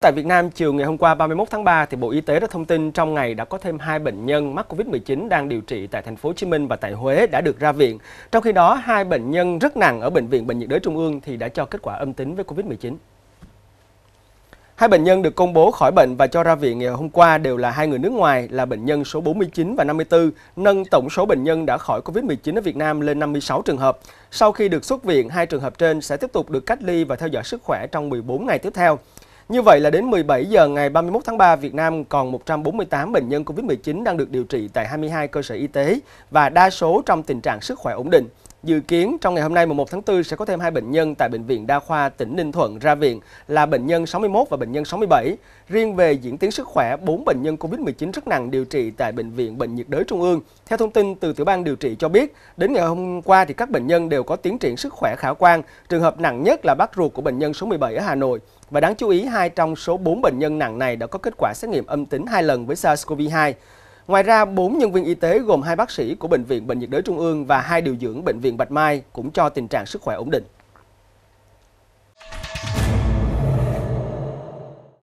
Tại Việt Nam, chiều ngày hôm qua 31 tháng 3, thì Bộ Y tế đã thông tin trong ngày đã có thêm hai bệnh nhân mắc COVID-19 đang điều trị tại thành phố Hồ Chí Minh và tại Huế đã được ra viện. Trong khi đó, hai bệnh nhân rất nặng ở bệnh viện Bệnh nhiệt đới Trung ương thì đã cho kết quả âm tính với COVID-19. Hai bệnh nhân được công bố khỏi bệnh và cho ra viện ngày hôm qua đều là hai người nước ngoài là bệnh nhân số 49 và 54, nâng tổng số bệnh nhân đã khỏi COVID-19 ở Việt Nam lên 56 trường hợp. Sau khi được xuất viện, hai trường hợp trên sẽ tiếp tục được cách ly và theo dõi sức khỏe trong 14 ngày tiếp theo. Như vậy là đến 17 giờ ngày 31 tháng 3, Việt Nam còn 148 bệnh nhân COVID-19 đang được điều trị tại 22 cơ sở y tế và đa số trong tình trạng sức khỏe ổn định. Dự kiến trong ngày hôm nay 1 tháng 4 sẽ có thêm hai bệnh nhân tại Bệnh viện Đa khoa tỉnh Ninh Thuận ra viện là bệnh nhân 61 và bệnh nhân 67. Riêng về diễn tiến sức khỏe, 4 bệnh nhân COVID-19 rất nặng điều trị tại Bệnh viện Bệnh nhiệt đới Trung ương. Theo thông tin từ tiểu ban điều trị cho biết, đến ngày hôm qua thì các bệnh nhân đều có tiến triển sức khỏe khả quan. Trường hợp nặng nhất là bác ruột của bệnh nhân số 17 ở Hà Nội. Và đáng chú ý, hai trong số 4 bệnh nhân nặng này đã có kết quả xét nghiệm âm tính hai lần với SARS-CoV-2. Ngoài ra, 4 nhân viên y tế gồm hai bác sĩ của Bệnh viện Bệnh nhiệt đới Trung ương và hai điều dưỡng Bệnh viện Bạch Mai cũng cho tình trạng sức khỏe ổn định.